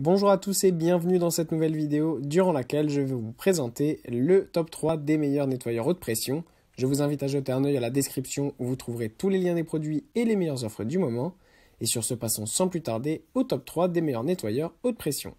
Bonjour à tous et bienvenue dans cette nouvelle vidéo durant laquelle je vais vous présenter le top 3 des meilleurs nettoyeurs haute pression. Je vous invite à jeter un œil à la description où vous trouverez tous les liens des produits et les meilleures offres du moment. Et sur ce, passons sans plus tarder au top 3 des meilleurs nettoyeurs haute pression.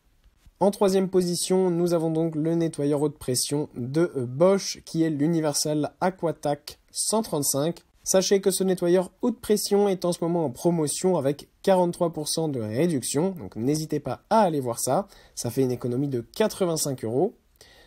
En troisième position, nous avons donc le nettoyeur haute pression de Bosch qui est l'Universal Aquatac 135. Sachez que ce nettoyeur haute pression est en ce moment en promotion avec 43% de réduction, donc n'hésitez pas à aller voir ça, ça fait une économie de 85 euros.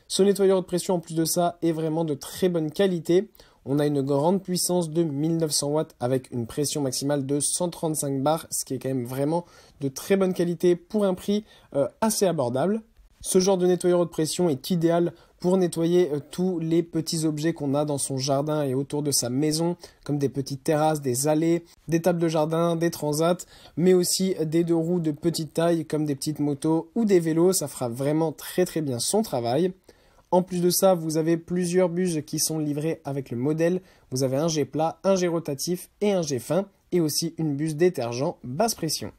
Ce nettoyeur haute pression en plus de ça est vraiment de très bonne qualité, on a une grande puissance de 1900 watts avec une pression maximale de 135 bars, ce qui est quand même vraiment de très bonne qualité pour un prix euh, assez abordable. Ce genre de nettoyeur haute pression est idéal pour nettoyer euh, tous les petits objets qu'on a dans son jardin et autour de sa maison, comme des petites terrasses, des allées, des tables de jardin, des transats, mais aussi des deux roues de petite taille comme des petites motos ou des vélos, ça fera vraiment très très bien son travail. En plus de ça, vous avez plusieurs buses qui sont livrées avec le modèle. Vous avez un jet plat, un jet rotatif et un jet fin, et aussi une buse détergent basse pression.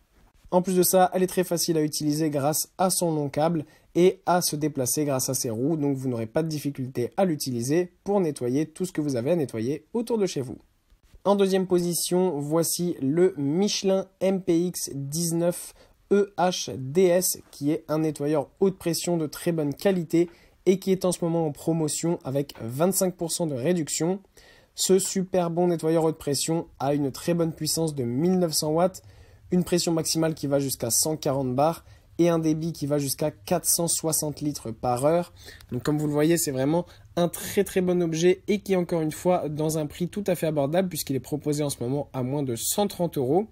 En plus de ça, elle est très facile à utiliser grâce à son long câble et à se déplacer grâce à ses roues, donc vous n'aurez pas de difficulté à l'utiliser pour nettoyer tout ce que vous avez à nettoyer autour de chez vous. En deuxième position, voici le Michelin MPX 19 EHDS qui est un nettoyeur haute pression de très bonne qualité et qui est en ce moment en promotion avec 25% de réduction. Ce super bon nettoyeur haute pression a une très bonne puissance de 1900 watts une pression maximale qui va jusqu'à 140 bars et un débit qui va jusqu'à 460 litres par heure. Donc comme vous le voyez, c'est vraiment un très très bon objet et qui encore une fois dans un prix tout à fait abordable puisqu'il est proposé en ce moment à moins de 130 euros.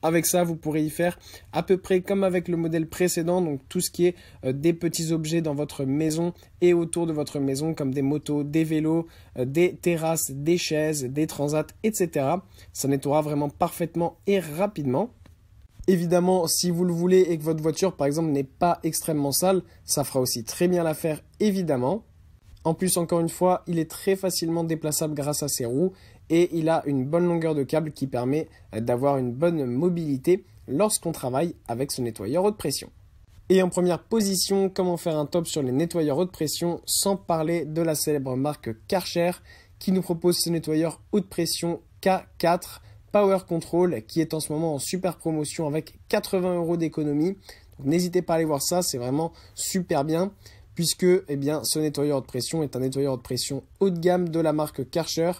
Avec ça, vous pourrez y faire à peu près comme avec le modèle précédent, donc tout ce qui est euh, des petits objets dans votre maison et autour de votre maison, comme des motos, des vélos, euh, des terrasses, des chaises, des transats, etc. Ça nettoiera vraiment parfaitement et rapidement. Évidemment, si vous le voulez et que votre voiture, par exemple, n'est pas extrêmement sale, ça fera aussi très bien l'affaire, évidemment. En plus, encore une fois, il est très facilement déplaçable grâce à ses roues et il a une bonne longueur de câble qui permet euh, d'avoir une bonne mobilité lorsqu'on travaille avec ce nettoyeur haute pression. Et en première position, comment faire un top sur les nettoyeurs haute pression sans parler de la célèbre marque Karcher qui nous propose ce nettoyeur haute pression K4 Power Control qui est en ce moment en super promotion avec 80 euros d'économie. N'hésitez pas à aller voir ça, c'est vraiment super bien puisque eh bien, ce nettoyeur de pression est un nettoyeur de pression haut de gamme de la marque Karcher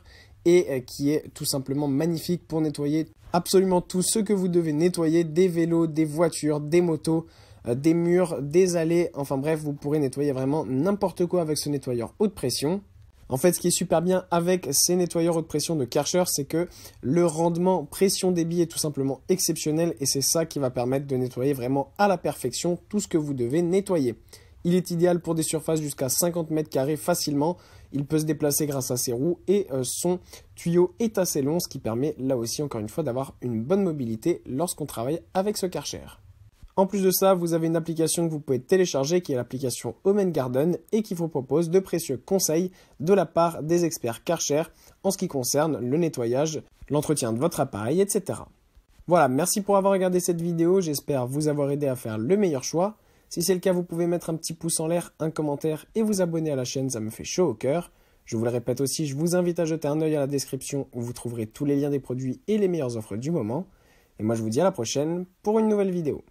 et euh, qui est tout simplement magnifique pour nettoyer absolument tout ce que vous devez nettoyer, des vélos, des voitures, des motos, euh, des murs, des allées, enfin bref, vous pourrez nettoyer vraiment n'importe quoi avec ce nettoyeur haute pression. En fait, ce qui est super bien avec ces nettoyeurs haute pression de Karcher, c'est que le rendement pression débit est tout simplement exceptionnel et c'est ça qui va permettre de nettoyer vraiment à la perfection tout ce que vous devez nettoyer. Il est idéal pour des surfaces jusqu'à 50 mètres carrés facilement. Il peut se déplacer grâce à ses roues et euh, son tuyau est assez long, ce qui permet là aussi encore une fois d'avoir une bonne mobilité lorsqu'on travaille avec ce Karcher. En plus de ça, vous avez une application que vous pouvez télécharger qui est l'application Omen Garden et qui vous propose de précieux conseils de la part des experts Karcher en ce qui concerne le nettoyage, l'entretien de votre appareil, etc. Voilà, merci pour avoir regardé cette vidéo, j'espère vous avoir aidé à faire le meilleur choix. Si c'est le cas, vous pouvez mettre un petit pouce en l'air, un commentaire et vous abonner à la chaîne, ça me fait chaud au cœur. Je vous le répète aussi, je vous invite à jeter un œil à la description où vous trouverez tous les liens des produits et les meilleures offres du moment. Et moi je vous dis à la prochaine pour une nouvelle vidéo.